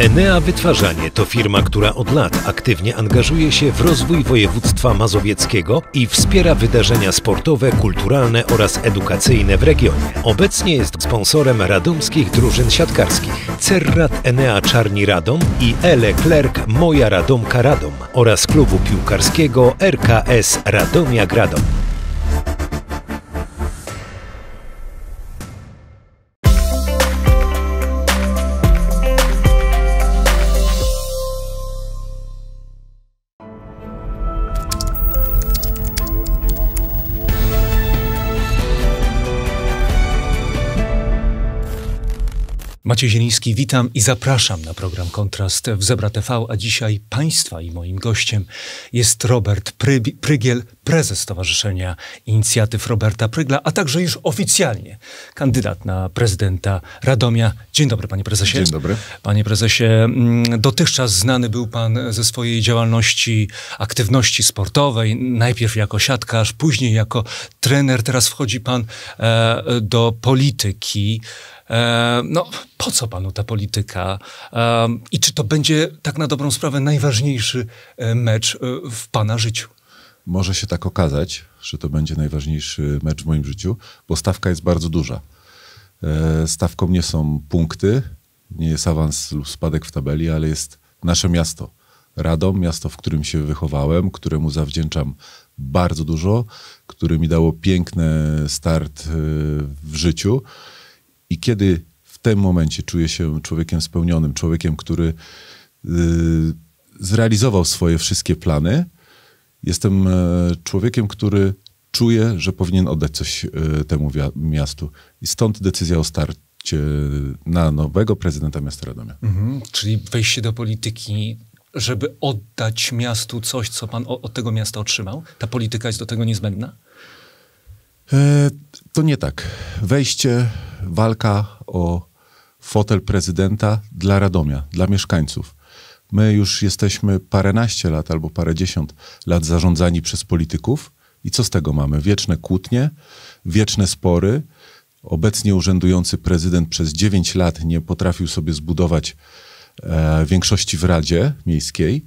Enea Wytwarzanie to firma, która od lat aktywnie angażuje się w rozwój województwa mazowieckiego i wspiera wydarzenia sportowe, kulturalne oraz edukacyjne w regionie. Obecnie jest sponsorem radomskich drużyn siatkarskich Cerrat Enea Czarni Radom i Ele Klerk Moja Radomka Radom oraz klubu piłkarskiego RKS Radomia Gradom. Maciej Zieliński, witam i zapraszam na program Kontrast w Zebra TV, a dzisiaj Państwa i moim gościem jest Robert Pry Prygiel, prezes Stowarzyszenia Inicjatyw Roberta Prygla, a także już oficjalnie kandydat na prezydenta Radomia. Dzień dobry, panie prezesie. Dzień dobry. Panie prezesie, mm, dotychczas znany był pan ze swojej działalności, aktywności sportowej, najpierw jako siatkarz, później jako trener. Teraz wchodzi pan e, do polityki. E, no, po co panu ta polityka? I czy to będzie tak na dobrą sprawę najważniejszy e, mecz e, w pana życiu? Może się tak okazać, że to będzie najważniejszy mecz w moim życiu, bo stawka jest bardzo duża. Stawką nie są punkty, nie jest awans lub spadek w tabeli, ale jest nasze miasto. Radom, miasto, w którym się wychowałem, któremu zawdzięczam bardzo dużo, które mi dało piękny start w życiu i kiedy w tym momencie czuję się człowiekiem spełnionym, człowiekiem, który y, zrealizował swoje wszystkie plany, jestem e, człowiekiem, który czuje, że powinien oddać coś e, temu miastu. I stąd decyzja o starcie na nowego prezydenta miasta Radomia. Mhm, czyli wejście do polityki, żeby oddać miastu coś, co pan od tego miasta otrzymał? Ta polityka jest do tego niezbędna? E, to nie tak. Wejście walka o fotel prezydenta dla Radomia, dla mieszkańców. My już jesteśmy paręnaście lat albo parędziesiąt lat zarządzani przez polityków i co z tego mamy? Wieczne kłótnie, wieczne spory. Obecnie urzędujący prezydent przez 9 lat nie potrafił sobie zbudować e, większości w Radzie Miejskiej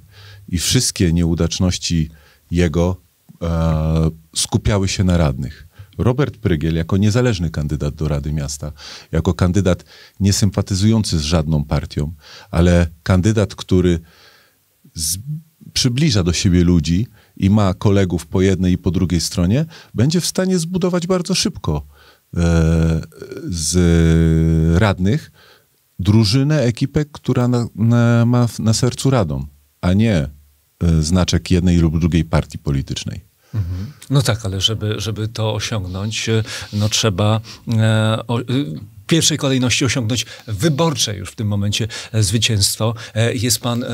i wszystkie nieudaczności jego e, skupiały się na radnych. Robert Prygiel jako niezależny kandydat do Rady Miasta, jako kandydat niesympatyzujący z żadną partią, ale kandydat, który z, przybliża do siebie ludzi i ma kolegów po jednej i po drugiej stronie, będzie w stanie zbudować bardzo szybko e, z radnych drużynę, ekipę, która na, na, ma na sercu Radom, a nie e, znaczek jednej lub drugiej partii politycznej. No tak, ale żeby, żeby to osiągnąć, e, no trzeba e, o, y, w pierwszej kolejności osiągnąć wyborcze już w tym momencie e, zwycięstwo. E, jest pan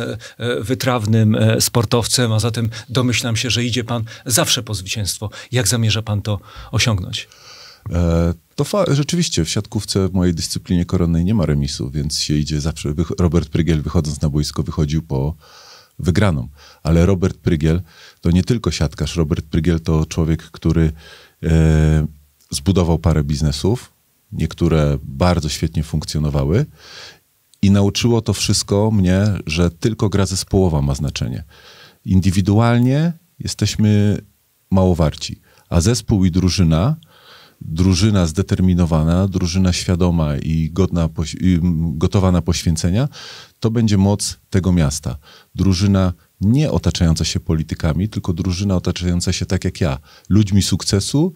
wytrawnym sportowcem, a zatem domyślam się, że idzie pan zawsze po zwycięstwo. Jak zamierza pan to osiągnąć? To rzeczywiście, w siatkówce w mojej dyscyplinie koronnej nie ma remisu, więc się idzie zawsze. Robert Prygiel wychodząc na boisko wychodził po wygraną. Ale Robert Prygiel to nie tylko siatkarz. Robert Prygiel to człowiek, który e, zbudował parę biznesów, niektóre bardzo świetnie funkcjonowały. I nauczyło to wszystko mnie, że tylko gra zespołowa ma znaczenie. Indywidualnie jesteśmy mało warci, a zespół i drużyna drużyna zdeterminowana, drużyna świadoma i, godna, i mm, gotowa na poświęcenia, to będzie moc tego miasta. Drużyna nie otaczająca się politykami, tylko drużyna otaczająca się tak jak ja, ludźmi sukcesu,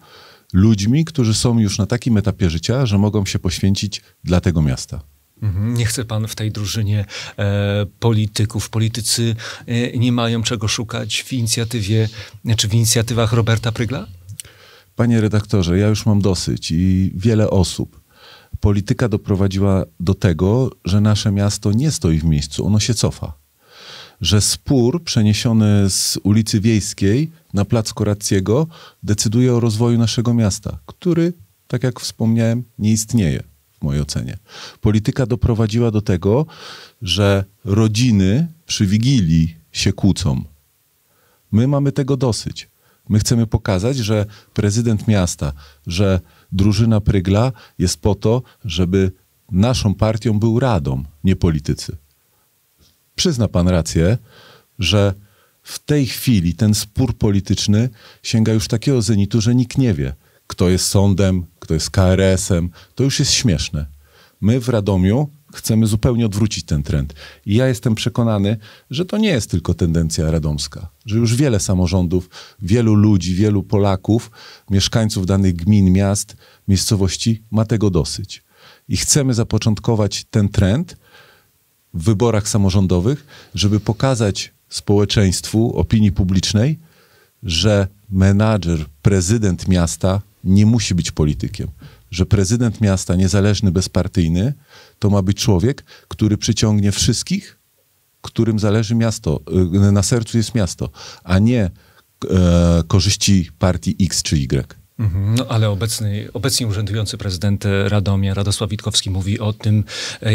ludźmi, którzy są już na takim etapie życia, że mogą się poświęcić dla tego miasta. Mhm. Nie chce pan w tej drużynie e, polityków. Politycy e, nie mają czego szukać w inicjatywie czy w inicjatywach Roberta Prygla? Panie redaktorze, ja już mam dosyć i wiele osób. Polityka doprowadziła do tego, że nasze miasto nie stoi w miejscu, ono się cofa. Że spór przeniesiony z ulicy Wiejskiej na plac Koracjego decyduje o rozwoju naszego miasta, który, tak jak wspomniałem, nie istnieje w mojej ocenie. Polityka doprowadziła do tego, że rodziny przy Wigilii się kłócą. My mamy tego dosyć. My chcemy pokazać, że prezydent miasta, że drużyna Prygla jest po to, żeby naszą partią był radom, nie politycy. Przyzna pan rację, że w tej chwili ten spór polityczny sięga już takiego zenitu, że nikt nie wie, kto jest sądem, kto jest KRS-em. To już jest śmieszne. My w Radomiu chcemy zupełnie odwrócić ten trend. I ja jestem przekonany, że to nie jest tylko tendencja radomska, że już wiele samorządów, wielu ludzi, wielu Polaków, mieszkańców danych gmin, miast, miejscowości ma tego dosyć. I chcemy zapoczątkować ten trend w wyborach samorządowych, żeby pokazać społeczeństwu, opinii publicznej, że menadżer, prezydent miasta nie musi być politykiem że prezydent miasta niezależny, bezpartyjny to ma być człowiek, który przyciągnie wszystkich, którym zależy miasto, y, na sercu jest miasto, a nie e, korzyści partii X czy Y. Mhm, no ale obecny, obecnie urzędujący prezydent e, Radomia, Radosław Witkowski, mówi o tym e,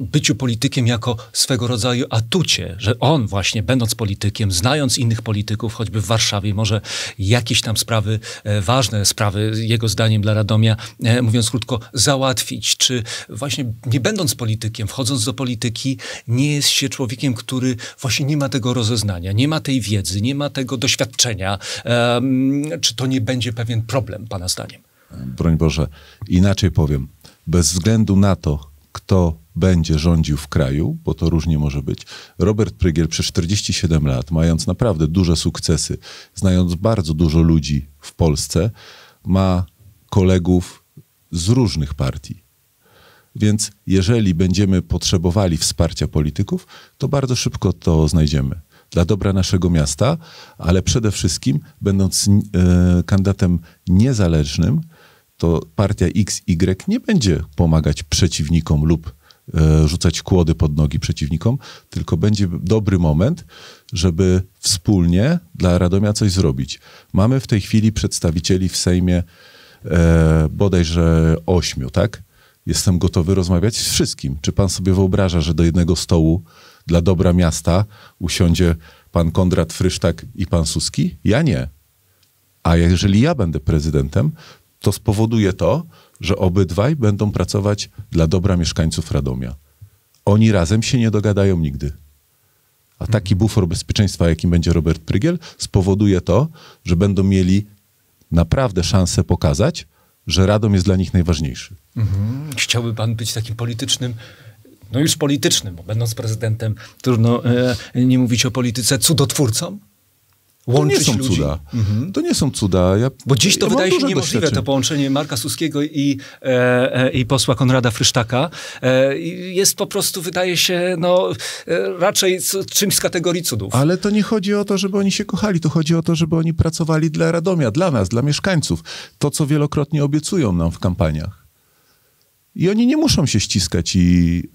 byciu politykiem jako swego rodzaju atucie, że on właśnie będąc politykiem, znając innych polityków, choćby w Warszawie, może jakieś tam sprawy, e, ważne sprawy jego zdaniem dla Radomia, mówiąc krótko, załatwić. Czy właśnie nie będąc politykiem, wchodząc do polityki, nie jest się człowiekiem, który właśnie nie ma tego rozeznania, nie ma tej wiedzy, nie ma tego doświadczenia. Czy to nie będzie pewien problem, Pana zdaniem? Broń Boże, inaczej powiem. Bez względu na to, kto będzie rządził w kraju, bo to różnie może być. Robert Prygiel przez 47 lat, mając naprawdę duże sukcesy, znając bardzo dużo ludzi w Polsce, ma kolegów z różnych partii. Więc jeżeli będziemy potrzebowali wsparcia polityków, to bardzo szybko to znajdziemy dla dobra naszego miasta, ale przede wszystkim, będąc e, kandydatem niezależnym, to partia XY nie będzie pomagać przeciwnikom lub e, rzucać kłody pod nogi przeciwnikom, tylko będzie dobry moment, żeby wspólnie dla Radomia coś zrobić. Mamy w tej chwili przedstawicieli w Sejmie e, bodajże ośmiu, tak? Jestem gotowy rozmawiać z wszystkim. Czy pan sobie wyobraża, że do jednego stołu dla dobra miasta usiądzie pan Kondrat Frysztak i pan Suski? Ja nie. A jeżeli ja będę prezydentem, to spowoduje to, że obydwaj będą pracować dla dobra mieszkańców Radomia. Oni razem się nie dogadają nigdy. A taki bufor bezpieczeństwa, jakim będzie Robert Prygiel, spowoduje to, że będą mieli naprawdę szansę pokazać, że Radom jest dla nich najważniejszy. Mhm. Chciałby pan być takim politycznym no już politycznym, bo będąc prezydentem trudno e, nie mówić o polityce cudotwórcom? Łączyć to nie są ludzi. cuda. Mhm. To nie są cuda. Ja, bo dziś to ja wydaje się niemożliwe, to połączenie Marka Suskiego i, e, e, i posła Konrada Frysztaka. E, jest po prostu, wydaje się, no, e, raczej czymś z kategorii cudów. Ale to nie chodzi o to, żeby oni się kochali. To chodzi o to, żeby oni pracowali dla Radomia, dla nas, dla mieszkańców. To, co wielokrotnie obiecują nam w kampaniach. I oni nie muszą się ściskać i e,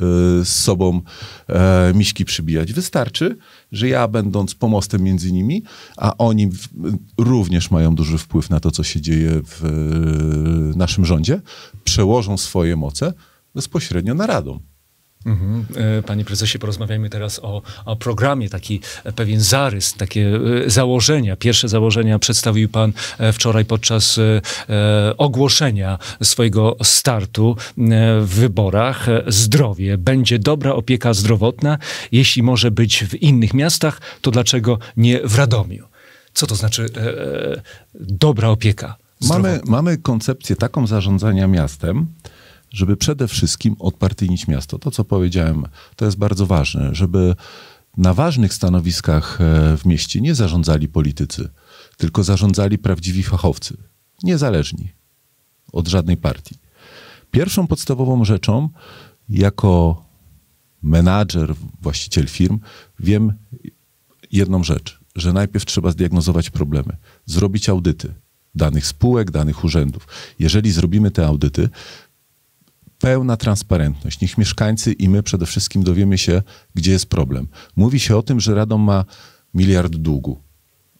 z sobą e, miśki przybijać. Wystarczy, że ja będąc pomostem między nimi, a oni również mają duży wpływ na to, co się dzieje w e, naszym rządzie, przełożą swoje moce bezpośrednio na Radom. Mhm. E, panie prezesie, porozmawiajmy teraz o, o, programie, taki e, pewien zarys, takie e, założenia. Pierwsze założenia przedstawił pan wczoraj podczas ogłoszenia swojego startu w wyborach. Zdrowie, będzie dobra opieka zdrowotna. Jeśli może być w innych miastach, to dlaczego nie w Radomiu? Co to znaczy dobra opieka? Mamy, mamy koncepcję taką zarządzania miastem, żeby przede wszystkim odpartyjnić miasto. To, co powiedziałem, to jest bardzo ważne, żeby na ważnych stanowiskach e, w mieście nie zarządzali politycy, tylko zarządzali prawdziwi fachowcy, niezależni od żadnej partii. Pierwszą podstawową rzeczą, jako menadżer, właściciel firm, wiem jedną rzecz, że najpierw trzeba zdiagnozować problemy, zrobić audyty danych spółek, danych urzędów. Jeżeli zrobimy te audyty, pełna transparentność. Niech mieszkańcy i my przede wszystkim dowiemy się, gdzie jest problem. Mówi się o tym, że Radom ma miliard długu,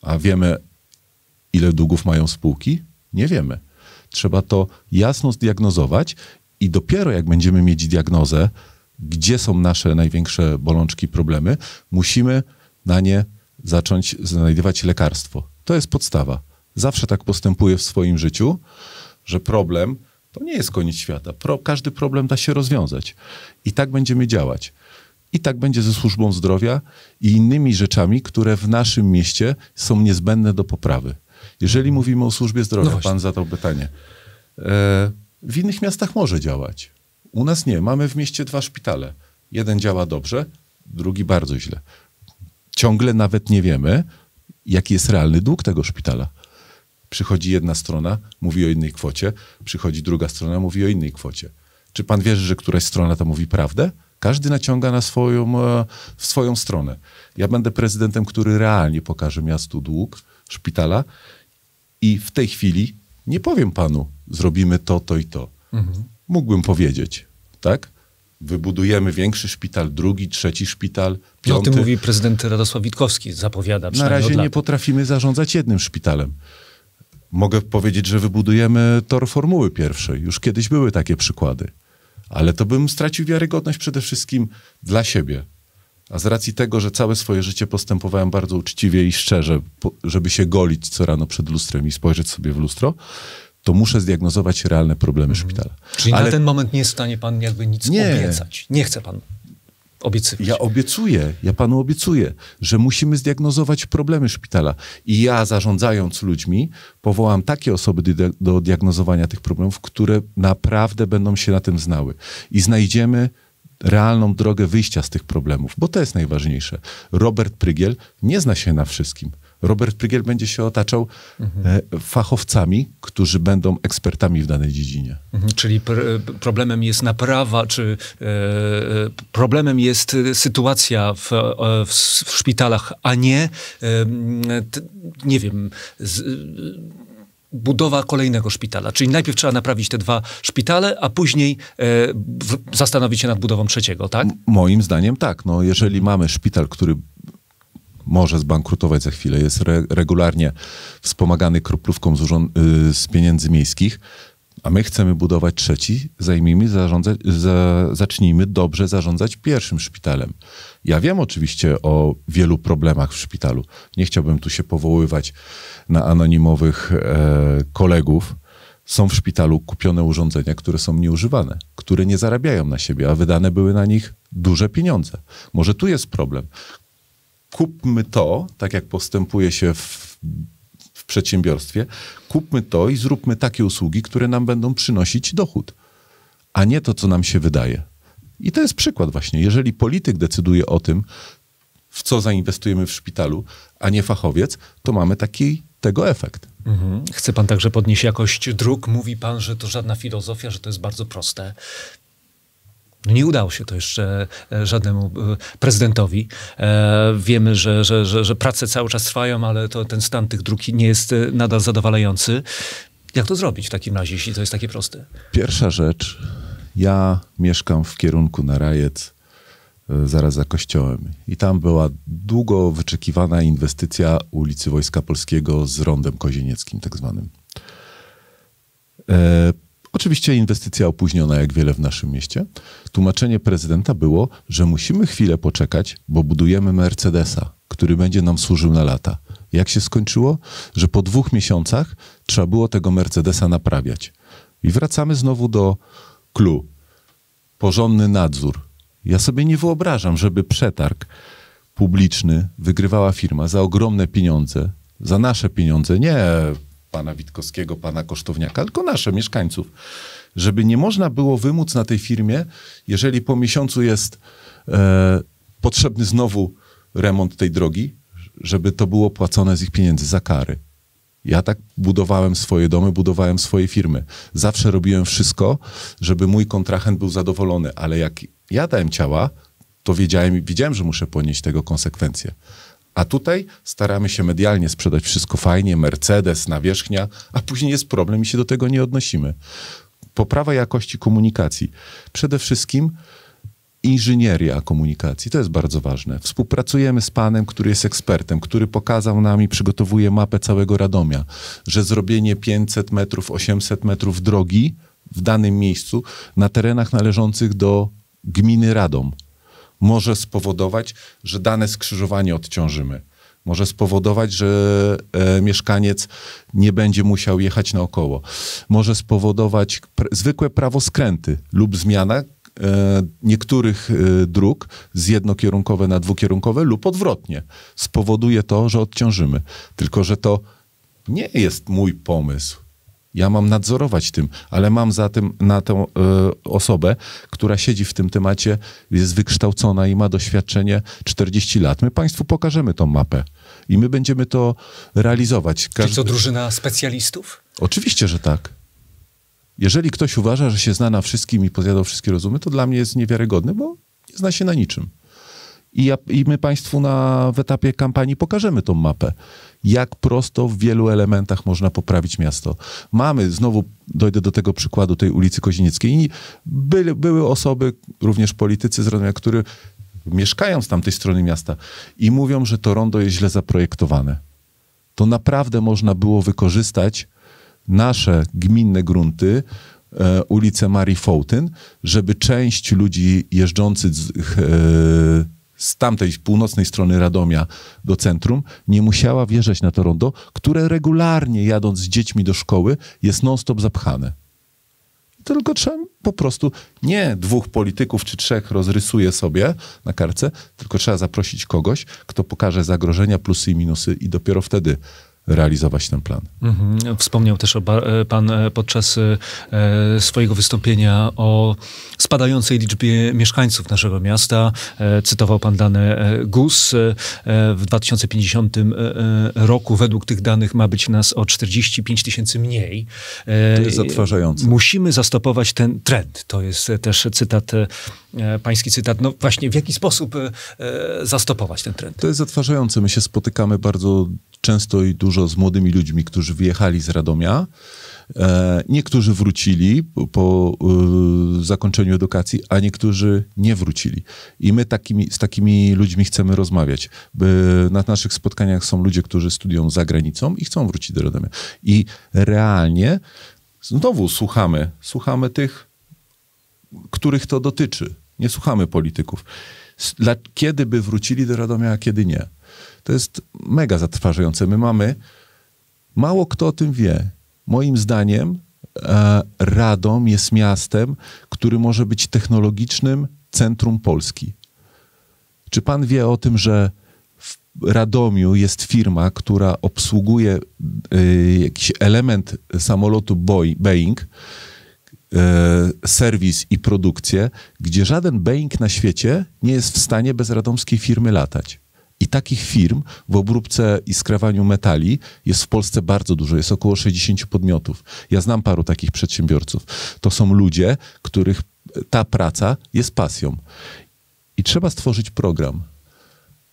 a wiemy, ile długów mają spółki? Nie wiemy. Trzeba to jasno zdiagnozować i dopiero jak będziemy mieć diagnozę, gdzie są nasze największe bolączki, problemy, musimy na nie zacząć znajdywać lekarstwo. To jest podstawa. Zawsze tak postępuję w swoim życiu, że problem to nie jest koniec świata. Pro, każdy problem da się rozwiązać. I tak będziemy działać. I tak będzie ze służbą zdrowia i innymi rzeczami, które w naszym mieście są niezbędne do poprawy. Jeżeli mówimy o służbie zdrowia, no pan zadał pytanie. E, w innych miastach może działać. U nas nie. Mamy w mieście dwa szpitale. Jeden działa dobrze, drugi bardzo źle. Ciągle nawet nie wiemy, jaki jest realny dług tego szpitala. Przychodzi jedna strona, mówi o innej kwocie, przychodzi druga strona, mówi o innej kwocie. Czy pan wierzy, że któraś strona to mówi prawdę? Każdy naciąga na swoją, e, w swoją stronę. Ja będę prezydentem, który realnie pokaże miastu dług szpitala i w tej chwili nie powiem panu, zrobimy to, to i to. Mhm. Mógłbym powiedzieć, tak? Wybudujemy większy szpital, drugi, trzeci szpital, piąty. No, o tym mówi prezydent Radosław Witkowski, zapowiada. Na razie nie potrafimy zarządzać jednym szpitalem. Mogę powiedzieć, że wybudujemy tor formuły pierwszej. Już kiedyś były takie przykłady. Ale to bym stracił wiarygodność przede wszystkim dla siebie. A z racji tego, że całe swoje życie postępowałem bardzo uczciwie i szczerze, żeby się golić co rano przed lustrem i spojrzeć sobie w lustro, to muszę zdiagnozować realne problemy mhm. szpitala. Czyli Ale... na ten moment nie jest w stanie pan jakby nic nie. obiecać. Nie chce pan obiecywać. Ja obiecuję, ja panu obiecuję, że musimy zdiagnozować problemy szpitala. I ja zarządzając ludźmi, powołam takie osoby do diagnozowania tych problemów, które naprawdę będą się na tym znały. I znajdziemy realną drogę wyjścia z tych problemów, bo to jest najważniejsze. Robert Prygiel nie zna się na wszystkim. Robert Prygiel będzie się otaczał mhm. fachowcami, którzy będą ekspertami w danej dziedzinie. Mhm. Czyli pr problemem jest naprawa, czy e, problemem jest sytuacja w, e, w, w szpitalach, a nie, e, t, nie wiem, z, budowa kolejnego szpitala. Czyli najpierw trzeba naprawić te dwa szpitale, a później e, w, zastanowić się nad budową trzeciego, tak? M moim zdaniem tak. No, jeżeli mamy szpital, który może zbankrutować za chwilę, jest re, regularnie wspomagany kroplówką z, urząd, y, z pieniędzy miejskich, a my chcemy budować trzeci, zajmijmy, zarządzać, za, zacznijmy dobrze zarządzać pierwszym szpitalem. Ja wiem oczywiście o wielu problemach w szpitalu. Nie chciałbym tu się powoływać na anonimowych e, kolegów. Są w szpitalu kupione urządzenia, które są nieużywane, które nie zarabiają na siebie, a wydane były na nich duże pieniądze. Może tu jest problem kupmy to, tak jak postępuje się w, w przedsiębiorstwie, kupmy to i zróbmy takie usługi, które nam będą przynosić dochód, a nie to, co nam się wydaje. I to jest przykład właśnie. Jeżeli polityk decyduje o tym, w co zainwestujemy w szpitalu, a nie fachowiec, to mamy taki tego efekt. Mhm. Chce pan także podnieść jakość dróg. Mówi pan, że to żadna filozofia, że to jest bardzo proste. No nie udało się to jeszcze e, żadnemu e, prezydentowi. E, wiemy, że, że, że, że prace cały czas trwają, ale to, ten stan tych dróg nie jest nadal zadowalający. Jak to zrobić w takim razie, jeśli to jest takie proste? Pierwsza rzecz. Ja mieszkam w kierunku na Rajec, zaraz za kościołem. I tam była długo wyczekiwana inwestycja ulicy Wojska Polskiego z rondem kozienieckim tak zwanym. E Oczywiście inwestycja opóźniona, jak wiele w naszym mieście. Tłumaczenie prezydenta było, że musimy chwilę poczekać, bo budujemy Mercedesa, który będzie nam służył na lata. Jak się skończyło? Że po dwóch miesiącach trzeba było tego Mercedesa naprawiać. I wracamy znowu do klu, Porządny nadzór. Ja sobie nie wyobrażam, żeby przetarg publiczny wygrywała firma za ogromne pieniądze, za nasze pieniądze, nie pana Witkowskiego, pana Kosztowniaka, tylko nasze, mieszkańców. Żeby nie można było wymóc na tej firmie, jeżeli po miesiącu jest e, potrzebny znowu remont tej drogi, żeby to było płacone z ich pieniędzy za kary. Ja tak budowałem swoje domy, budowałem swoje firmy. Zawsze robiłem wszystko, żeby mój kontrahent był zadowolony, ale jak ja dałem ciała, to wiedziałem, wiedziałem, że muszę ponieść tego konsekwencje. A tutaj staramy się medialnie sprzedać wszystko fajnie, Mercedes, nawierzchnia, a później jest problem i się do tego nie odnosimy. Poprawa jakości komunikacji. Przede wszystkim inżynieria komunikacji. To jest bardzo ważne. Współpracujemy z panem, który jest ekspertem, który pokazał nam i przygotowuje mapę całego Radomia, że zrobienie 500 metrów, 800 metrów drogi w danym miejscu na terenach należących do gminy Radom może spowodować, że dane skrzyżowanie odciążymy. Może spowodować, że e, mieszkaniec nie będzie musiał jechać naokoło. Może spowodować pr zwykłe prawoskręty lub zmiana, e, niektórych e, dróg z jednokierunkowe na dwukierunkowe lub odwrotnie. Spowoduje to, że odciążymy. Tylko, że to nie jest mój pomysł. Ja mam nadzorować tym, ale mam za tym na tę y, e, osobę, która siedzi w tym temacie, jest wykształcona i ma doświadczenie 40 lat. My Państwu pokażemy tą mapę i my będziemy to realizować. Każdy... Czy to drużyna specjalistów? Oczywiście, że tak. Jeżeli ktoś uważa, że się zna na wszystkim i pozjadał wszystkie rozumy, to dla mnie jest niewiarygodny, bo nie zna się na niczym. I, ja, I my Państwu na, w etapie kampanii pokażemy tą mapę, jak prosto w wielu elementach można poprawić miasto. Mamy, znowu dojdę do tego przykładu tej ulicy Kozienickiej, i były, były osoby, również politycy z Radomia, które mieszkają z tamtej strony miasta i mówią, że to rondo jest źle zaprojektowane. To naprawdę można było wykorzystać nasze gminne grunty, e, ulicę Marii Fołtyn, żeby część ludzi jeżdżących e, z tamtej północnej strony Radomia do centrum, nie musiała wjeżdżać na to rondo, które regularnie jadąc z dziećmi do szkoły jest non-stop zapchane. Tylko trzeba po prostu nie dwóch polityków czy trzech rozrysuje sobie na karce, tylko trzeba zaprosić kogoś, kto pokaże zagrożenia, plusy i minusy i dopiero wtedy realizować ten plan. Mhm. Wspomniał też e, pan e, podczas e, swojego wystąpienia o spadającej liczbie mieszkańców naszego miasta. Cytował pan dane GUS. W 2050 roku według tych danych ma być nas o 45 tysięcy mniej. To jest zatrważające. Musimy zastopować ten trend. To jest też cytat, pański cytat. No właśnie, w jaki sposób zastopować ten trend? To jest zatrważające. My się spotykamy bardzo często i dużo z młodymi ludźmi, którzy wyjechali z Radomia. E, niektórzy wrócili po e, zakończeniu edukacji, a niektórzy nie wrócili. I my takimi, z takimi ludźmi chcemy rozmawiać. Na naszych spotkaniach są ludzie, którzy studiują za granicą i chcą wrócić do Radomia. I realnie znowu słuchamy, słuchamy tych, których to dotyczy. Nie słuchamy polityków. Kiedy by wrócili do Radomia, a kiedy nie. To jest mega zatrważające. My mamy, mało kto o tym wie. Moim zdaniem e, Radom jest miastem, który może być technologicznym centrum Polski. Czy pan wie o tym, że w Radomiu jest firma, która obsługuje e, jakiś element samolotu Boeing, e, serwis i produkcję, gdzie żaden Boeing na świecie nie jest w stanie bez radomskiej firmy latać? I takich firm w obróbce i skrawaniu metali jest w Polsce bardzo dużo, jest około 60 podmiotów. Ja znam paru takich przedsiębiorców. To są ludzie, których ta praca jest pasją. I trzeba stworzyć program,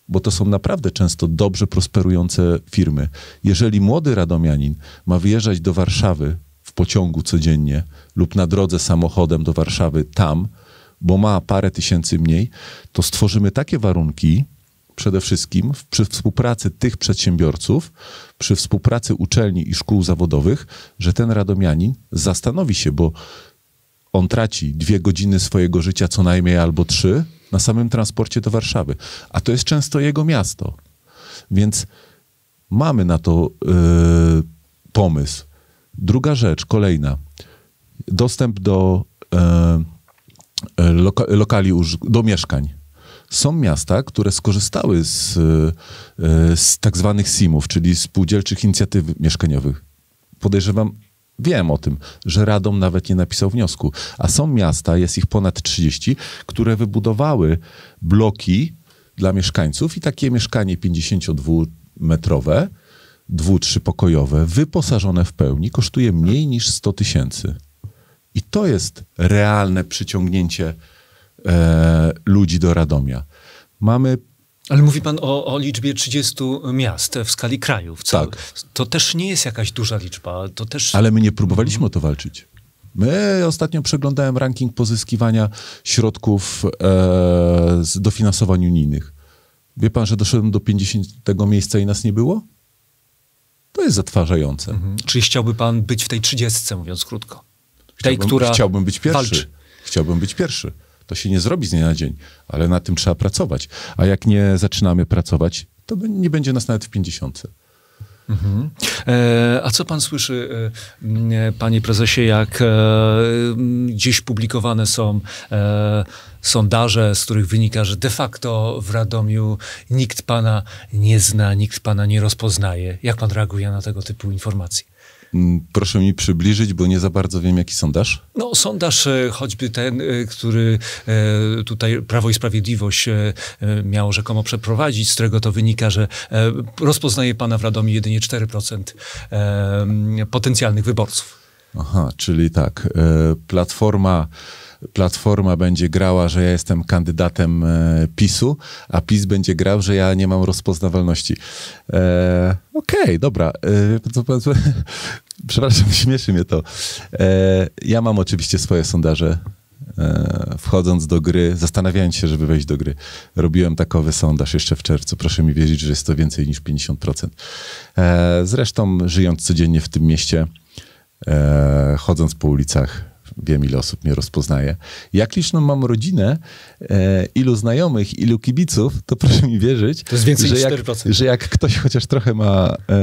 bo to są naprawdę często dobrze prosperujące firmy. Jeżeli młody Radomianin ma wyjeżdżać do Warszawy w pociągu codziennie lub na drodze samochodem do Warszawy tam, bo ma parę tysięcy mniej, to stworzymy takie warunki, przede wszystkim przy współpracy tych przedsiębiorców, przy współpracy uczelni i szkół zawodowych, że ten radomianin zastanowi się, bo on traci dwie godziny swojego życia co najmniej albo trzy na samym transporcie do Warszawy, a to jest często jego miasto. Więc mamy na to yy, pomysł. Druga rzecz, kolejna. Dostęp do yy, loka lokali, do mieszkań są miasta, które skorzystały z, e, e, z tak zwanych SIM-ów, czyli spółdzielczych inicjatyw mieszkaniowych. Podejrzewam, Wiem o tym, że Radom nawet nie napisał wniosku. A są miasta, jest ich ponad 30, które wybudowały bloki dla mieszkańców i takie mieszkanie 52-metrowe, dwu-, trzypokojowe, wyposażone w pełni, kosztuje mniej niż 100 tysięcy. I to jest realne przyciągnięcie e, ludzi do Radomia. Mamy ale mówi pan o, o, liczbie 30 miast w skali kraju. W tak. To też nie jest jakaś duża liczba. To też... Ale my nie próbowaliśmy mhm. o to walczyć. My ostatnio przeglądałem ranking pozyskiwania środków e, z dofinansowań unijnych. Wie pan, że doszedłem do 50 miejsca i nas nie było? To jest zatwarzające. Mhm. Czyli chciałby pan być w tej 30, mówiąc krótko. Tej, chciałbym, która chciałbym być pierwszy. Walczy. Chciałbym być pierwszy. To się nie zrobi z dnia na dzień, ale na tym trzeba pracować. A jak nie zaczynamy pracować, to nie będzie nas nawet w 50. Mhm. E, a co pan słyszy, e, panie prezesie, jak e, gdzieś publikowane są e, sondaże, z których wynika, że de facto w Radomiu nikt pana nie zna, nikt pana nie rozpoznaje? Jak pan reaguje na tego typu informacje? Mm, proszę mi przybliżyć, bo nie za bardzo wiem, jaki sondaż. No, sondaż e, choćby ten, e, który e, tutaj Prawo i Sprawiedliwość miało rzekomo przeprowadzić, z którego to wynika, że rozpoznaje pana w Radomiu jedynie 4% potencjalnych wyborców. Aha, czyli tak, Platforma Platforma będzie grała, że ja jestem kandydatem e, PiSu, a PiS będzie grał, że ja nie mam rozpoznawalności. E, Okej, okay, dobra. E, przepraszam, śmieszy mnie to. E, ja mam oczywiście swoje sondaże e, wchodząc do gry, zastanawiając się, żeby wejść do gry. Robiłem takowy sondaż jeszcze w czerwcu. Proszę mi wierzyć, że jest to więcej niż 50%. E, zresztą, żyjąc codziennie w tym mieście, chodząc po ulicach, wiem ile osób mnie rozpoznaje. Jak liczną mam rodzinę, e, ilu znajomych, ilu kibiców, to proszę mi wierzyć, to jest więcej że, niż 4%. Jak, że jak ktoś chociaż trochę ma e,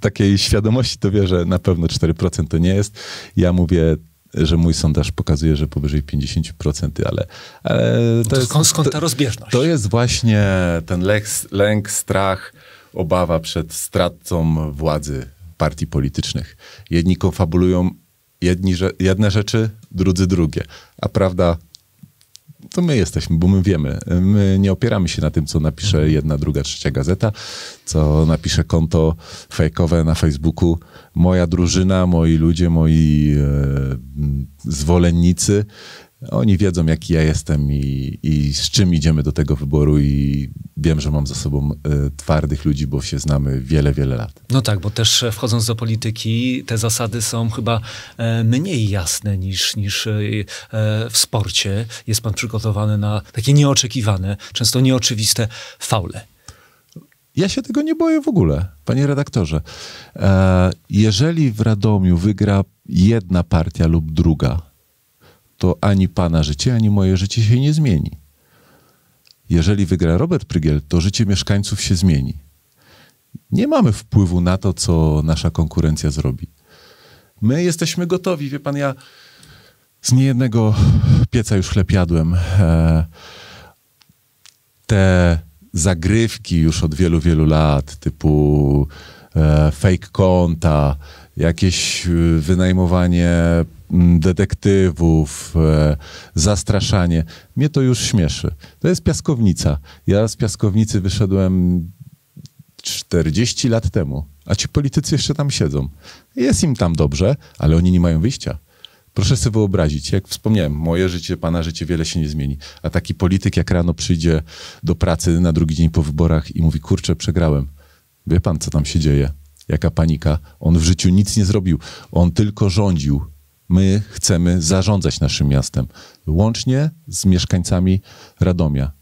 takiej świadomości, to wie, że na pewno 4% to nie jest. Ja mówię że mój sondaż pokazuje, że powyżej 50%, ale, ale no to, to jest, skąd, skąd ta rozbieżność? To, jest właśnie ten lęk, lęk, strach, obawa przed stratą władzy partii politycznych. Jedni konfabulują jedni że, jedne rzeczy, drudzy drugie. A prawda to my jesteśmy, bo my wiemy. My nie opieramy się na tym, co napisze mhm. jedna, druga, trzecia gazeta, co napisze konto fejkowe na Facebooku. Moja drużyna, moi ludzie, moi e, zwolennicy oni wiedzą, jaki ja jestem i, i, z czym idziemy do tego wyboru i wiem, że mam za sobą e, twardych ludzi, bo się znamy wiele, wiele lat. No tak, bo też e, wchodząc do polityki, te zasady są chyba e, mniej jasne niż, niż w sporcie. Jest pan przygotowany na takie nieoczekiwane, często nieoczywiste faule. Ja się tego nie boję w ogóle, panie redaktorze. jeżeli w Radomiu wygra jedna partia lub druga, to ani pana życie, ani moje życie się nie zmieni. Jeżeli wygra Robert Prygiel, to życie mieszkańców się zmieni. Nie mamy wpływu na to, co nasza konkurencja zrobi. My jesteśmy gotowi. Wie pan, ja z niejednego pieca już chleb jadłem. E, te zagrywki już od wielu, wielu lat, typu e, fake konta, jakieś y, wynajmowanie Mm, detektywów, e, zastraszanie. Mnie to już śmieszy. To jest piaskownica. Ja z piaskownicy wyszedłem 40 lat temu, a ci politycy jeszcze tam siedzą. Jest im tam dobrze, ale oni nie mają wyjścia. Proszę sobie wyobrazić, jak wspomniałem, moje życie, pana życie wiele się nie zmieni. A taki polityk, jak rano przyjdzie do pracy na drugi dzień po wyborach i mówi: Kurczę, przegrałem. Wie pan, co tam się dzieje? Jaka panika. On w życiu nic nie zrobił. On tylko rządził My chcemy zarządzać naszym miastem, łącznie z mieszkańcami Radomia.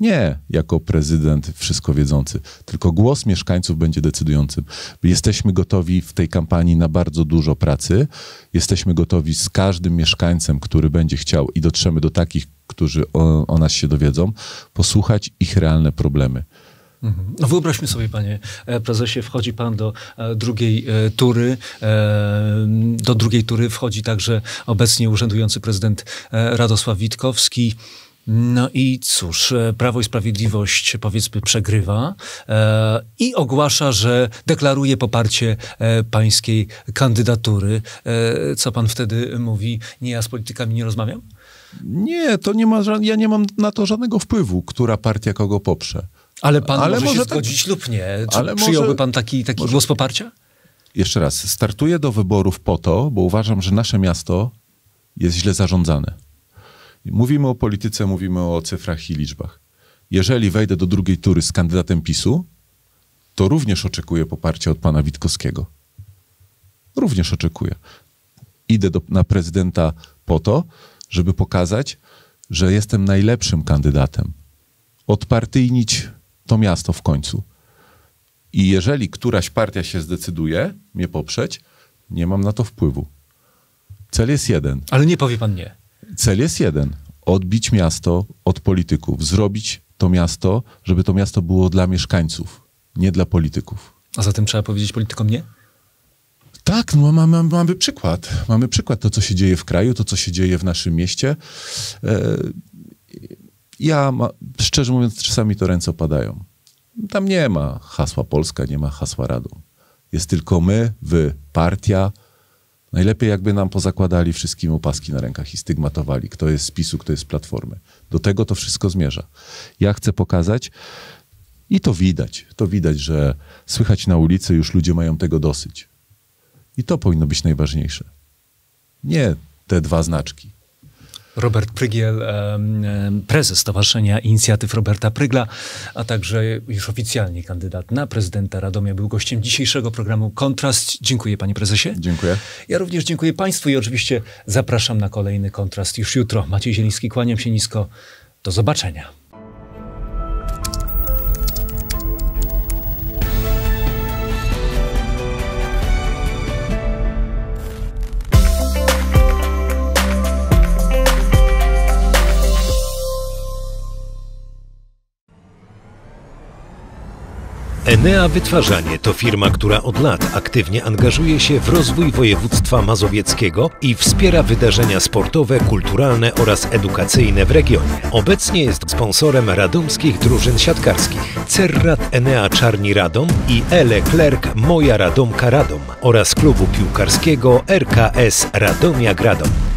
Nie jako prezydent wszystko wiedzący, tylko głos mieszkańców będzie decydującym. Jesteśmy gotowi w tej kampanii na bardzo dużo pracy. Jesteśmy gotowi z każdym mieszkańcem, który będzie chciał i dotrzemy do takich, którzy o, o nas się dowiedzą, posłuchać ich realne problemy. No wyobraźmy sobie, panie e, prezesie, wchodzi pan do e, drugiej e, tury. Do drugiej tury wchodzi także obecnie urzędujący prezydent Radosław Witkowski. No i cóż, Prawo i Sprawiedliwość powiedzmy przegrywa i ogłasza, że deklaruje poparcie pańskiej kandydatury. co pan wtedy mówi? Nie, ja z politykami nie rozmawiam? Nie, to nie ma, ja nie mam na to żadnego wpływu, która partia kogo poprze. Ale pan ale może, może się tak, zgodzić lub nie. Czy ale przyjąłby może, pan taki, taki może, głos poparcia? Jeszcze raz, startuję do wyborów po to, bo uważam, że nasze miasto jest źle zarządzane. Mówimy o polityce, mówimy o cyfrach i liczbach. Jeżeli wejdę do drugiej tury z kandydatem PiSu, to również oczekuję poparcia od pana Witkowskiego. Również oczekuję. Idę do, na prezydenta po to, żeby pokazać, że jestem najlepszym kandydatem. Odpartyjnić to miasto w końcu. I jeżeli któraś partia się zdecyduje mnie poprzeć, nie mam na to wpływu. Cel jest jeden. Ale nie powie pan nie. Cel jest jeden. Odbić miasto od polityków. Zrobić to miasto, żeby to miasto było dla mieszkańców, nie dla polityków. A zatem trzeba powiedzieć politykom nie? Tak, no mamy, mamy przykład. Mamy przykład to, co się dzieje w kraju, to, co się dzieje w naszym mieście. E, ja, ma, szczerze mówiąc, czasami to ręce opadają. Tam nie ma hasła Polska, nie ma hasła Radu. Jest tylko my, wy, partia. Najlepiej jakby nam pozakładali wszystkim opaski na rękach i stygmatowali, kto jest z PiSu, kto jest z Platformy. Do tego to wszystko zmierza. Ja chcę pokazać, i to widać, to widać, że słychać na ulicy już ludzie mają tego dosyć. I to powinno być najważniejsze. Nie te dwa znaczki. Robert Prygiel, prezes Stowarzyszenia Inicjatyw Roberta Prygla, a także już oficjalnie kandydat na prezydenta Radomia, był gościem dzisiejszego programu Kontrast. Dziękuję panie prezesie. Dziękuję. Ja również dziękuję państwu i oczywiście zapraszam na kolejny Kontrast już jutro. Maciej Zieliński, kłaniam się nisko. Do zobaczenia. Enea Wytwarzanie to firma, która od lat aktywnie angażuje się w rozwój województwa mazowieckiego i wspiera wydarzenia sportowe, kulturalne oraz edukacyjne w regionie. Obecnie jest sponsorem radomskich drużyn siatkarskich Cerrat Enea Czarni Radom i Ele Klerk Moja Radomka Radom oraz klubu piłkarskiego RKS Radomia Gradom.